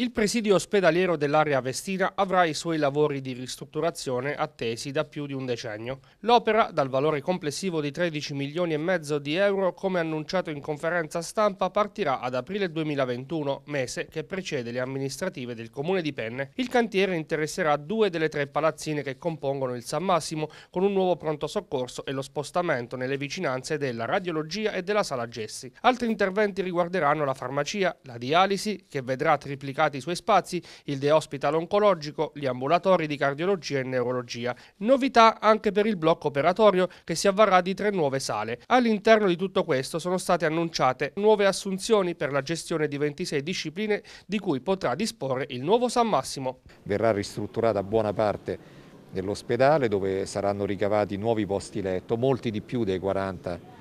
Il presidio ospedaliero dell'area vestina avrà i suoi lavori di ristrutturazione attesi da più di un decennio. L'opera, dal valore complessivo di 13 milioni e mezzo di euro, come annunciato in conferenza stampa, partirà ad aprile 2021, mese che precede le amministrative del comune di Penne. Il cantiere interesserà due delle tre palazzine che compongono il San Massimo, con un nuovo pronto soccorso e lo spostamento nelle vicinanze della radiologia e della sala Gessi. Altri interventi riguarderanno la farmacia, la dialisi, che vedrà triplicati ampliati i suoi spazi, il The Hospital Oncologico, gli ambulatori di cardiologia e neurologia. Novità anche per il blocco operatorio che si avvarrà di tre nuove sale. All'interno di tutto questo sono state annunciate nuove assunzioni per la gestione di 26 discipline di cui potrà disporre il nuovo San Massimo. Verrà ristrutturata buona parte dell'ospedale dove saranno ricavati nuovi posti letto, molti di più dei 40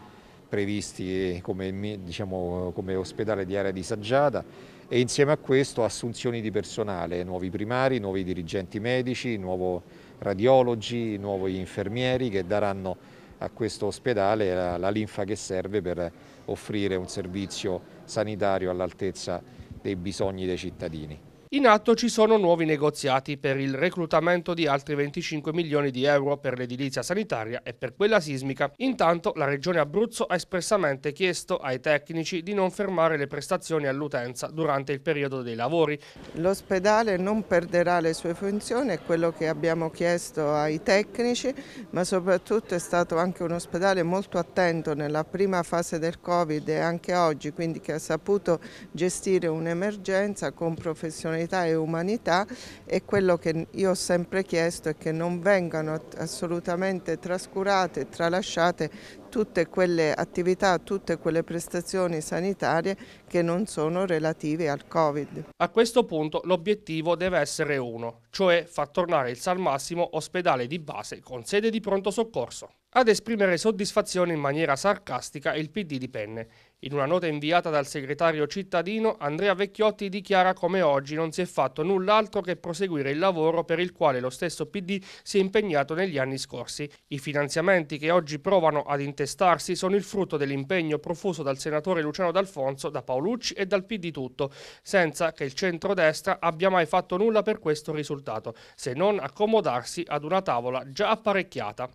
previsti come, diciamo, come ospedale di area disagiata e insieme a questo assunzioni di personale, nuovi primari, nuovi dirigenti medici, nuovi radiologi, nuovi infermieri che daranno a questo ospedale la, la linfa che serve per offrire un servizio sanitario all'altezza dei bisogni dei cittadini. In atto ci sono nuovi negoziati per il reclutamento di altri 25 milioni di euro per l'edilizia sanitaria e per quella sismica. Intanto la Regione Abruzzo ha espressamente chiesto ai tecnici di non fermare le prestazioni all'utenza durante il periodo dei lavori. L'ospedale non perderà le sue funzioni, è quello che abbiamo chiesto ai tecnici, ma soprattutto è stato anche un ospedale molto attento nella prima fase del Covid e anche oggi, quindi che ha saputo gestire un'emergenza con professionalità professionalità e umanità e quello che io ho sempre chiesto è che non vengano assolutamente trascurate tralasciate tutte quelle attività, tutte quelle prestazioni sanitarie che non sono relative al Covid. A questo punto l'obiettivo deve essere uno, cioè far tornare il San Massimo ospedale di base con sede di pronto soccorso. Ad esprimere soddisfazione in maniera sarcastica il PD di Penne. In una nota inviata dal segretario cittadino, Andrea Vecchiotti dichiara come oggi non si è fatto null'altro che proseguire il lavoro per il quale lo stesso PD si è impegnato negli anni scorsi. I finanziamenti che oggi provano ad intestarsi sono il frutto dell'impegno profuso dal senatore Luciano D'Alfonso, da Paolucci e dal PD tutto, senza che il centrodestra abbia mai fatto nulla per questo risultato, se non accomodarsi ad una tavola già apparecchiata.